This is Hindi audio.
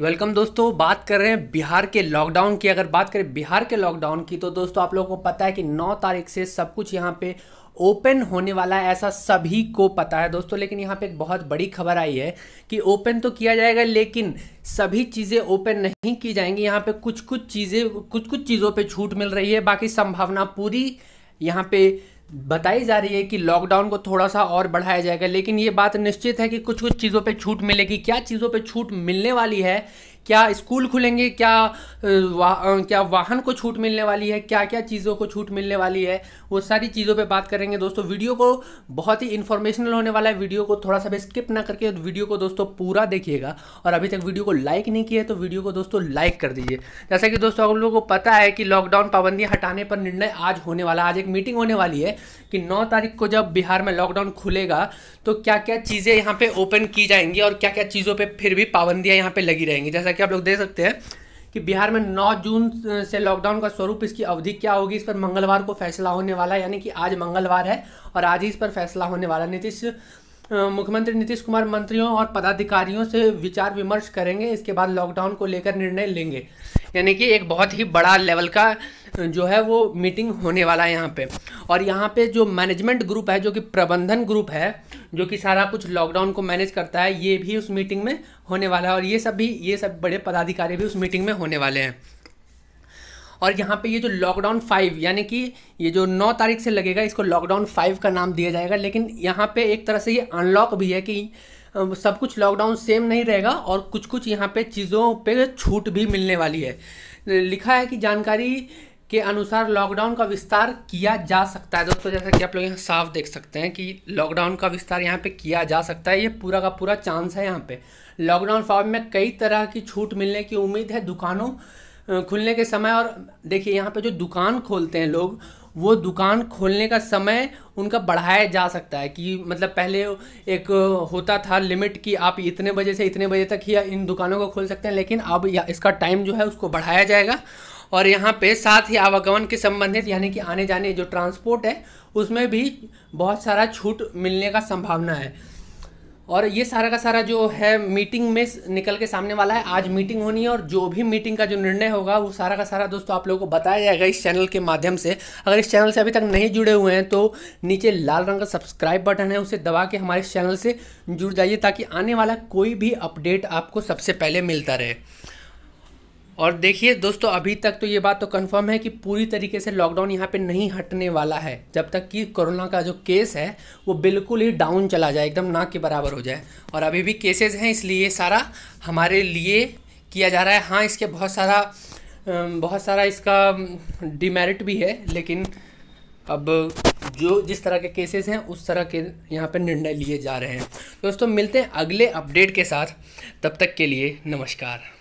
वेलकम दोस्तों बात कर रहे हैं बिहार के लॉकडाउन की अगर बात करें बिहार के लॉकडाउन की तो दोस्तों आप लोगों को पता है कि 9 तारीख से सब कुछ यहाँ पे ओपन होने वाला है ऐसा सभी को पता है दोस्तों लेकिन यहाँ पे एक बहुत बड़ी खबर आई है कि ओपन तो किया जाएगा लेकिन सभी चीज़ें ओपन नहीं की जाएंगी यहाँ पर कुछ कुछ चीज़ें कुछ कुछ चीज़ों पर छूट मिल रही है बाकी संभावना पूरी यहाँ पर बताई जा रही है कि लॉकडाउन को थोड़ा सा और बढ़ाया जाएगा लेकिन ये बात निश्चित है कि कुछ कुछ चीज़ों पे छूट मिलेगी क्या चीज़ों पे छूट मिलने वाली है क्या स्कूल खुलेंगे क्या वा, क्या वाहन को छूट मिलने वाली है क्या क्या चीज़ों को छूट मिलने वाली है वो सारी चीज़ों पे बात करेंगे दोस्तों वीडियो को बहुत ही इन्फॉर्मेशनल होने वाला है वीडियो को थोड़ा सा भी स्किप ना करके वीडियो को दोस्तों पूरा देखिएगा और अभी तक वीडियो को लाइक नहीं किया है तो वीडियो को दोस्तों लाइक कर दीजिए जैसा कि दोस्तों आप लोगों को पता है कि लॉकडाउन पाबंदी हटाने पर निर्णय आज होने वाला आज एक मीटिंग होने वाली है कि नौ तारीख को जब बिहार में लॉकडाउन खुलेगा तो क्या क्या चीज़ें यहाँ पर ओपन की जाएंगी और क्या क्या चीज़ों पर फिर भी पाबंदियाँ यहाँ पर लगी रहेंगी जैसा कि आप लोग देख सकते हैं कि बिहार में 9 जून से लॉकडाउन का स्वरूप इसकी अवधि क्या होगी इस पर मंगलवार को फैसला होने वाला है यानी कि आज मंगलवार है और आज ही इस पर फैसला होने वाला नीतीश मुख्यमंत्री नीतीश कुमार मंत्रियों और पदाधिकारियों से विचार विमर्श करेंगे इसके बाद लॉकडाउन को लेकर निर्णय लेंगे यानी कि एक बहुत ही बड़ा लेवल का जो है वो मीटिंग होने वाला है यहाँ पे और यहाँ पे जो मैनेजमेंट ग्रुप है जो कि प्रबंधन ग्रुप है जो कि सारा कुछ लॉकडाउन को मैनेज करता है ये भी उस मीटिंग में होने वाला है और ये सब भी ये सब बड़े पदाधिकारी भी उस मीटिंग में होने वाले हैं और यहाँ पे ये जो लॉकडाउन फाइव यानी कि ये जो नौ तारीख से लगेगा इसको लॉकडाउन फाइव का नाम दिया जाएगा लेकिन यहाँ पे एक तरह से ये अनलॉक भी है कि सब कुछ लॉकडाउन सेम नहीं रहेगा और कुछ कुछ यहाँ पे चीज़ों पे छूट भी मिलने वाली है लिखा है कि जानकारी के अनुसार लॉकडाउन का विस्तार किया जा सकता है दोस्तों जैसा कि आप लोग यहाँ साफ देख सकते हैं कि लॉकडाउन का विस्तार यहाँ पे किया जा सकता है ये पूरा का पूरा चांस है यहाँ पे लॉकडाउन फॉर्म में कई तरह की छूट मिलने की उम्मीद है दुकानों खुलने के समय और देखिए यहाँ पे जो दुकान खोलते हैं लोग वो दुकान खोलने का समय उनका बढ़ाया जा सकता है कि मतलब पहले एक होता था लिमिट कि आप इतने बजे से इतने बजे तक ही इन दुकानों को खोल सकते हैं लेकिन अब इसका टाइम जो है उसको बढ़ाया जाएगा और यहाँ पे साथ ही आवागमन के संबंधित यानी कि आने जाने जो ट्रांसपोर्ट है उसमें भी बहुत सारा छूट मिलने का संभावना है और ये सारा का सारा जो है मीटिंग में निकल के सामने वाला है आज मीटिंग होनी है और जो भी मीटिंग का जो निर्णय होगा वो सारा का सारा दोस्तों आप लोगों को बताया जाएगा इस चैनल के माध्यम से अगर इस चैनल से अभी तक नहीं जुड़े हुए हैं तो नीचे लाल रंग का सब्सक्राइब बटन है उसे दबा के हमारे चैनल से जुड़ जाइए ताकि आने वाला कोई भी अपडेट आपको सबसे पहले मिलता रहे और देखिए दोस्तों अभी तक तो ये बात तो कंफर्म है कि पूरी तरीके से लॉकडाउन यहाँ पे नहीं हटने वाला है जब तक कि कोरोना का जो केस है वो बिल्कुल ही डाउन चला जाए एकदम ना के बराबर हो जाए और अभी भी केसेस हैं इसलिए सारा हमारे लिए किया जा रहा है हाँ इसके बहुत सारा बहुत सारा इसका डिमेरिट भी है लेकिन अब जो जिस तरह के केसेस हैं उस तरह के यहाँ पर निर्णय लिए जा रहे हैं दोस्तों मिलते हैं अगले अपडेट के साथ तब तक के लिए नमस्कार